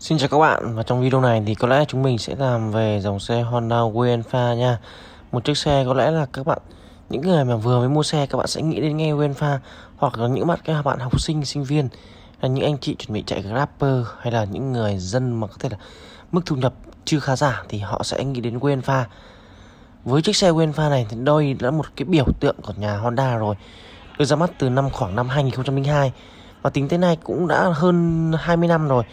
Xin chào các bạn và trong video này thì có lẽ chúng mình sẽ làm về dòng xe Honda Wayanfa nha Một chiếc xe có lẽ là các bạn những người mà vừa mới mua xe các bạn sẽ nghĩ đến ngay Wayanfa hoặc là những bạn các bạn học sinh sinh viên là những anh chị chuẩn bị chạy rapper hay là những người dân mà có thể là mức thu nhập chưa khá giả thì họ sẽ nghĩ đến Wayanfa với chiếc xe Wayanfa này thì đôi đã một cái biểu tượng của nhà Honda rồi được ra mắt từ năm khoảng năm 2002 và tính tới nay cũng đã hơn 20 năm rồi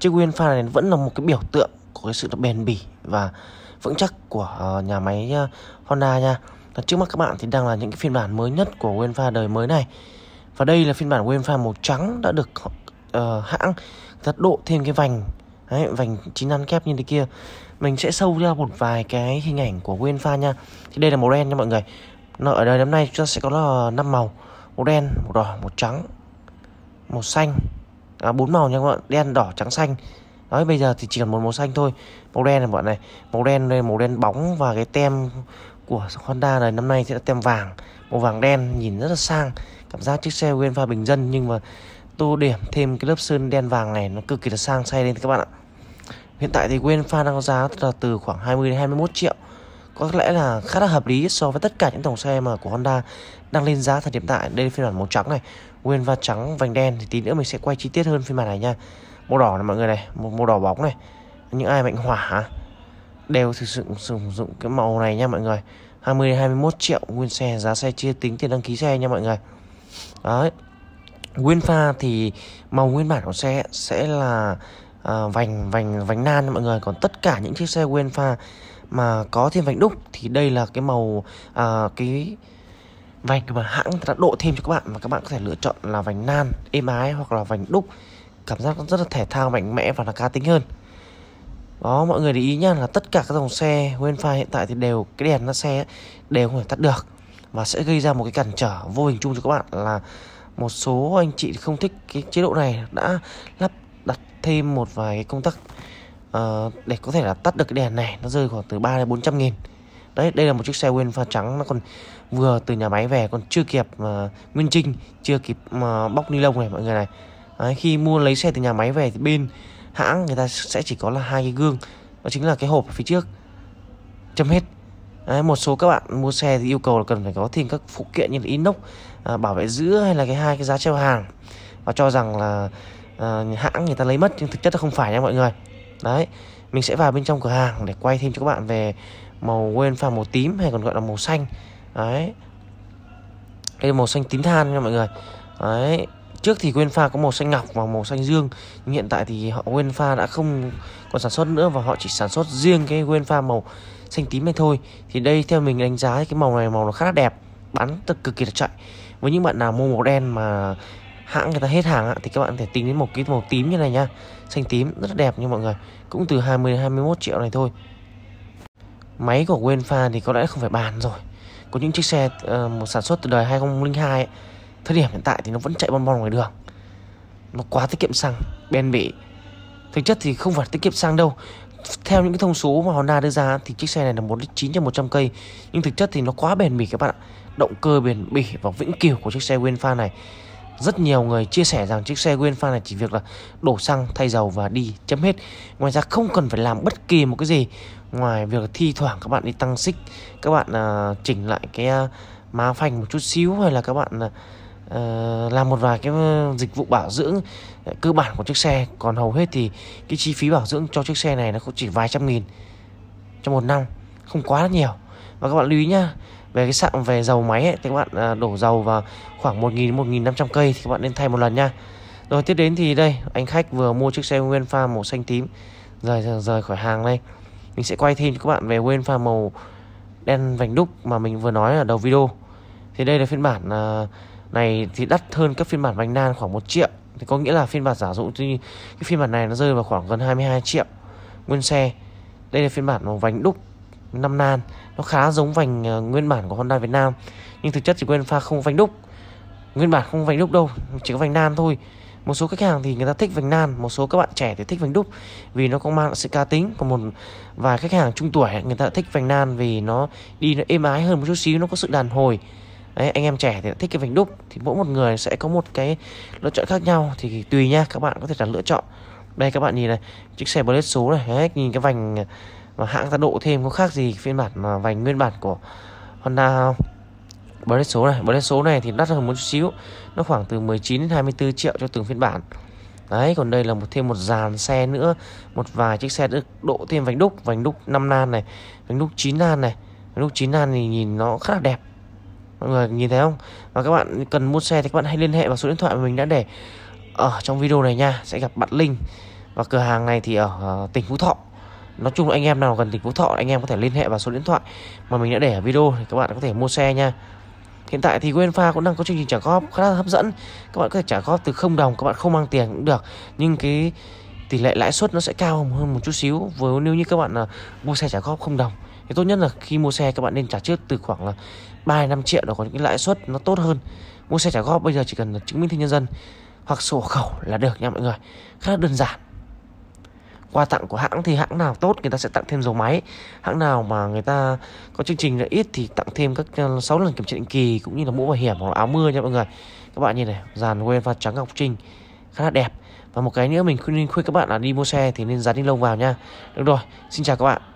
chiếc Win Fan này vẫn là một cái biểu tượng của cái sự bền bỉ và vững chắc của ờ, nhà máy ờ, Honda nha và trước mắt các bạn thì đang là những cái phiên bản mới nhất của Winfa đời mới này và đây là phiên bản Winfa màu trắng đã được uh, hãng giật độ thêm cái vành Đấy, vành chín ăn kép như thế kia mình sẽ sâu ra một vài cái hình ảnh của nguyên pha nha thì đây là màu đen nha mọi người nó ở đời năm nay chúng ta sẽ có là năm màu màu đen màu đỏ màu trắng màu xanh À, bốn à, màu nha các bạn đen đỏ trắng xanh đấy bây giờ thì chỉ còn một màu xanh thôi màu đen này bạn này màu đen đây màu đen bóng và cái tem của Honda này năm nay sẽ là tem vàng màu vàng đen nhìn rất là sang cảm giác chiếc xe Grand pha bình dân nhưng mà tô điểm thêm cái lớp sơn đen vàng này nó cực kỳ là sang say lên các bạn ạ hiện tại thì Grand pha đang có giá là từ khoảng 20 đến 21 triệu có lẽ là khá là hợp lý so với tất cả những dòng xe mà của Honda đang lên giá thời điểm tại đây là phiên bản màu trắng này nguyên và trắng vành đen thì tí nữa mình sẽ quay chi tiết hơn phiên bản này nha màu đỏ này mọi người này một màu đỏ bóng này những ai mạnh hỏa đều thực sự sử dụng cái màu này nha mọi người 20 21 triệu nguyên xe giá xe chia tính tiền đăng ký xe nha mọi người đấy nguyên pha thì màu nguyên bản của xe sẽ là à, vành vành vành nan mọi người còn tất cả những chiếc xe Wenfa mà có thêm vành đúc thì đây là cái màu à, cái vành mà hãng đã độ thêm cho các bạn và các bạn có thể lựa chọn là vành nan êm ái hoặc là vành đúc cảm giác rất là thể thao mạnh mẽ và là cá tính hơn đó mọi người để ý nhá là tất cả các dòng xe Wenfa hiện tại thì đều cái đèn nó xe đều không thể tắt được và sẽ gây ra một cái cản trở vô hình chung cho các bạn là một số anh chị không thích cái chế độ này đã lắp thêm một vài cái công tắc uh, để có thể là tắt được cái đèn này nó rơi khoảng từ 3 đến 400 nghìn đấy đây là một chiếc xe nguyên pha trắng nó còn vừa từ nhà máy về còn chưa kịp uh, nguyên trinh chưa kịp uh, bóc ni lông này mọi người này đấy, khi mua lấy xe từ nhà máy về thì bên hãng người ta sẽ chỉ có là hai cái gương đó chính là cái hộp ở phía trước chấm hết Đấy, một số các bạn mua xe thì yêu cầu là cần phải có thêm các phụ kiện như là inox à, bảo vệ giữa hay là cái hai cái giá treo hàng và cho rằng là uh, hãng người ta lấy mất nhưng thực chất nó không phải nha mọi người đấy mình sẽ vào bên trong cửa hàng để quay thêm cho các bạn về màu quên pha màu tím hay còn gọi là màu xanh đấy đây là màu xanh tím than nha mọi người đấy trước thì quên pha có màu xanh ngọc và màu xanh dương nhưng hiện tại thì họ quên pha đã không còn sản xuất nữa và họ chỉ sản xuất riêng cái quên pha màu xanh tím này thôi thì đây theo mình đánh giá cái màu này màu nó khá là đẹp bán cực kỳ là chạy với những bạn nào mua màu đen mà hãng người ta hết hàng thì các bạn có thể tính đến một cái màu tím như này nha, xanh tím rất đẹp nha mọi người cũng từ 20 đến 21 triệu này thôi máy của Wenfa thì có lẽ không phải bàn rồi có những chiếc xe ờ, một sản xuất từ đời 2002 ấy, thời điểm hiện tại thì nó vẫn chạy bon bon ngoài đường nó quá tiết kiệm xăng bền bỉ thực chất thì không phải tiết kiệm xăng đâu theo những cái thông số mà Honda đưa ra thì chiếc xe này là 1 lít 9 trên 100 cây nhưng thực chất thì nó quá bền bỉ các bạn ạ động cơ bền bỉ và vĩnh cửu của chiếc xe Winfa này rất nhiều người chia sẻ rằng chiếc xe Green Fan này chỉ việc là đổ xăng thay dầu và đi chấm hết ngoài ra không cần phải làm bất kỳ một cái gì ngoài việc thi thoảng các bạn đi tăng xích các bạn uh, chỉnh lại cái uh, má phanh một chút xíu hay là các bạn uh, làm một vài cái ờ, dịch vụ bảo dưỡng cơ bản của chiếc xe còn hầu hết thì cái chi phí bảo dưỡng cho chiếc xe này nó cũng chỉ vài trăm nghìn trong một năm không quá nhiều và các bạn lưu ý nhá về cái sạng về dầu máy ấy, thì các bạn à, đổ dầu vào khoảng 1.000 1.500 cây thì các bạn nên thay một lần nha rồi tiếp đến thì đây anh khách vừa mua chiếc xe nguyên pha màu xanh tím rời rời khỏi hàng đây mình sẽ quay thêm cho các bạn về nguyên pha màu đen vành đúc mà mình vừa nói ở đầu video thì đây là phiên bản à, này thì đắt hơn các phiên bản vành nan khoảng 1 triệu thì có nghĩa là phiên bản giả dụ thì cái phiên bản này nó rơi vào khoảng gần 22 triệu nguyên xe đây là phiên bản màu vành đúc năm nan nó khá giống vành ờ, nguyên bản của Honda Việt Nam nhưng thực chất chỉ quên pha không vành đúc nguyên bản không vành đúc đâu chỉ có vành nan thôi một số khách hàng thì người ta thích vành nan một số các bạn trẻ thì thích vành đúc vì nó có mang sự cá tính còn một vài khách hàng trung tuổi người ta thích vành nan vì nó đi nó êm ái hơn một chút xíu nó có sự đàn hồi Đấy, anh em trẻ thì thích cái vành đúc thì mỗi một người sẽ có một cái lựa chọn khác nhau thì tùy nha các bạn có thể là lựa chọn đây các bạn nhìn này chiếc xe bullet số này Đấy, nhìn cái vành và hãng ra độ thêm có khác gì phiên bản mà vành nguyên bản của Honda không bán số này bán số này thì đắt hơn một chút xíu nó khoảng từ 19 đến 24 triệu cho từng phiên bản đấy còn đây là một thêm một dàn xe nữa một vài chiếc xe được độ thêm vành đúc vành đúc 5 nan này vành đúc 9 nan này vành đúc 9 nan thì nhìn nó khá là đẹp mọi người nhìn thấy không và các bạn cần mua xe thì các bạn hãy liên hệ vào số điện thoại mà mình đã để ở trong video này nha sẽ gặp bạn Linh và cửa hàng này thì ở ờ, tỉnh Phú Thọ nói chung là anh em nào gần tỉnh phú thọ anh em có thể liên hệ vào số điện thoại mà mình đã để ở video thì các bạn có thể mua xe nha hiện tại thì Wenfa cũng đang có chương trình trả góp khá là hấp dẫn các bạn có thể trả góp từ không đồng các bạn không mang tiền cũng được nhưng cái tỷ lệ lãi suất nó sẽ cao hơn một chút xíu với nếu như các bạn là mua xe trả góp không đồng thì tốt nhất là khi mua xe các bạn nên trả trước từ khoảng là 3 năm triệu nó có những cái lãi suất nó tốt hơn mua xe trả góp bây giờ chỉ cần là chứng minh thư nhân dân hoặc sổ khẩu là được nha mọi người khá là đơn giản quà tặng của hãng thì hãng nào tốt người ta sẽ tặng thêm dầu máy hãng nào mà người ta có chương trình là ít thì tặng thêm các 6 ờ, lần kiểm tra định kỳ cũng như là mũ bảo hiểm hoặc áo mưa nha mọi người các bạn nhìn này dàn quên và trắng ngọc trinh khá là đẹp và một cái nữa mình khuyên khuyên các bạn là đi mua xe thì nên dán ni lông vào nha được rồi xin chào các bạn